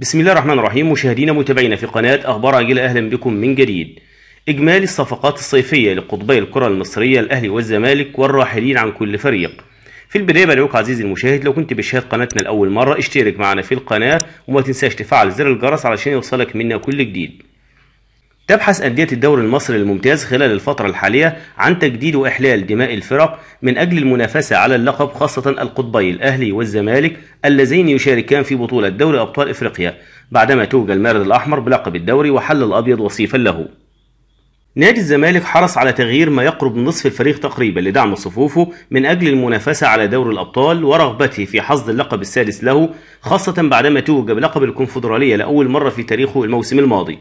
بسم الله الرحمن الرحيم مشاهدينا متابعينا في قناة أخبار عاجلة أهلا بكم من جديد إجمالي الصفقات الصيفية لقطبي الكرة المصرية الأهلي والزمالك والراحلين عن كل فريق في البداية بدعوك عزيزي المشاهد لو كنت بتشاهد قناتنا لأول مرة اشترك معنا في القناة وما تنساش تفعل زر الجرس علشان يوصلك منا كل جديد تبحث أندية الدوري المصري الممتاز خلال الفترة الحالية عن تجديد وإحلال دماء الفرق من أجل المنافسة على اللقب خاصة القطبي الأهلي والزمالك اللذين يشاركان في بطولة دوري أبطال إفريقيا بعدما توج المارد الأحمر بلقب الدوري وحل الأبيض وصيفا له نادي الزمالك حرص على تغيير ما يقرب من نصف الفريق تقريبا لدعم صفوفه من أجل المنافسة على دوري الأبطال ورغبته في حصد اللقب السادس له خاصة بعدما توج بلقب الكونفدرالية لأول مرة في تاريخه الموسم الماضي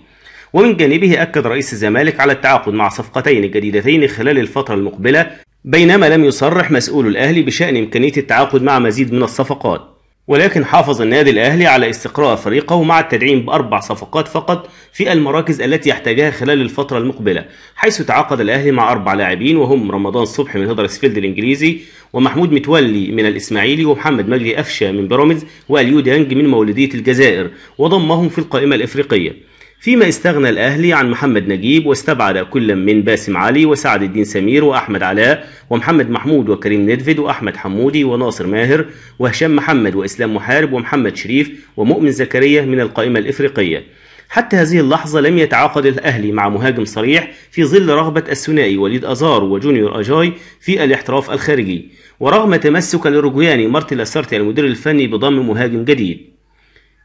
ومن جانبه أكد رئيس الزمالك على التعاقد مع صفقتين جديدتين خلال الفترة المقبلة بينما لم يصرح مسؤول الأهلي بشأن إمكانية التعاقد مع مزيد من الصفقات ولكن حافظ النادي الأهلي على استقراء فريقه مع التدعيم بأربع صفقات فقط في المراكز التي يحتاجها خلال الفترة المقبلة حيث تعاقد الأهلي مع أربع لاعبين وهم رمضان صبحي من هدرسفيلد الإنجليزي ومحمود متولي من الإسماعيلي ومحمد مجدي أفشا من بيراميدز وأليو ديانج من مولدية الجزائر وضمهم في القائمة الإفريقية فيما استغنى الأهلي عن محمد نجيب واستبعد كلا من باسم علي وسعد الدين سمير وأحمد علاء ومحمد محمود وكريم ندفد وأحمد حمودي وناصر ماهر وهشام محمد وإسلام محارب ومحمد شريف ومؤمن زكريا من القائمة الإفريقية حتى هذه اللحظة لم يتعاقد الأهلي مع مهاجم صريح في ظل رغبة الثنائي وليد أزار وجونيور أجاي في الاحتراف الخارجي ورغم تمسك الأوروجواني مارتي لاسارتي المدير الفني بضم مهاجم جديد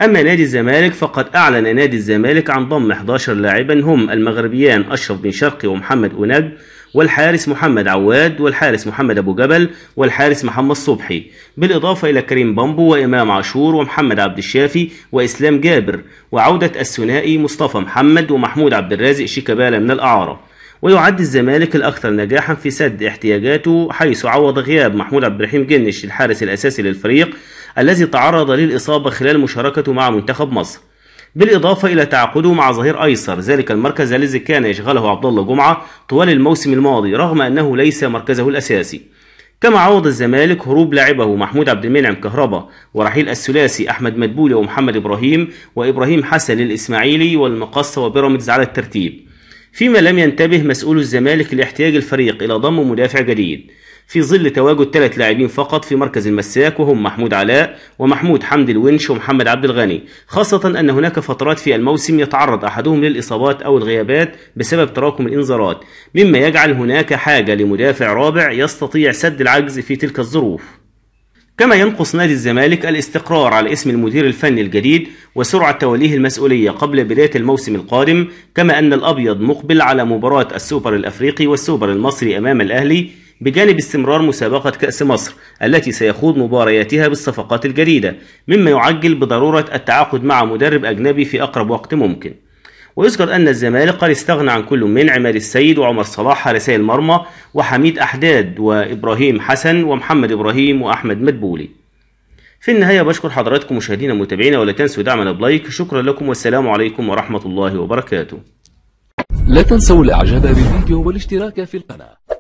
أما نادي الزمالك فقد أعلن نادي الزمالك عن ضم 11 لاعبا هم المغربيان أشرف بن شرقي ومحمد أوناج والحارس محمد عواد والحارس محمد أبو جبل والحارس محمد صبحي بالإضافة إلى كريم بامبو وإمام عاشور ومحمد عبد الشافي وإسلام جابر وعودة الثنائي مصطفى محمد ومحمود عبد الرازق شيكابالا من الأعارة ويعد الزمالك الأكثر نجاحا في سد احتياجاته حيث عوض غياب محمود عبد الرحيم جنش الحارس الأساسي للفريق الذي تعرض للإصابة خلال مشاركته مع منتخب مصر بالإضافة إلى تعاقده مع ظهير أيسر ذلك المركز الذي كان يشغله عبد الله جمعة طوال الموسم الماضي رغم أنه ليس مركزه الأساسي كما عوض الزمالك هروب لاعبه محمود عبد المنعم كهربا ورحيل الثلاثي أحمد مدبولي ومحمد إبراهيم وإبراهيم حسن الإسماعيلي والمقصة وبيراميدز على الترتيب فيما لم ينتبه مسؤول الزمالك لاحتياج الفريق إلى ضم مدافع جديد في ظل تواجد ثلاث لاعبين فقط في مركز المساك وهم محمود علاء ومحمود حمد الونش ومحمد عبد الغني خاصة أن هناك فترات في الموسم يتعرض أحدهم للإصابات أو الغيابات بسبب تراكم الإنذارات مما يجعل هناك حاجة لمدافع رابع يستطيع سد العجز في تلك الظروف كما ينقص نادي الزمالك الاستقرار على اسم المدير الفني الجديد وسرعة توليه المسؤولية قبل بداية الموسم القادم كما أن الأبيض مقبل على مباراة السوبر الأفريقي والسوبر المصري أمام الأهلي بجانب استمرار مسابقة كأس مصر التي سيخوض مبارياتها بالصفقات الجديدة مما يعجل بضرورة التعاقد مع مدرب أجنبي في أقرب وقت ممكن ويذكر أن الزمالك قد استغنى عن كل من عماد السيد وعمر صلاح حارسي المرمى وحميد أحداد وإبراهيم حسن ومحمد إبراهيم وأحمد مدبولي في النهاية بشكر حضراتكم مشاهدينا ومتابعينا ولا تنسوا دعمنا بلايك شكرا لكم والسلام عليكم ورحمة الله وبركاته لا تنسوا الإعجاب بالفيديو والاشتراك في القناة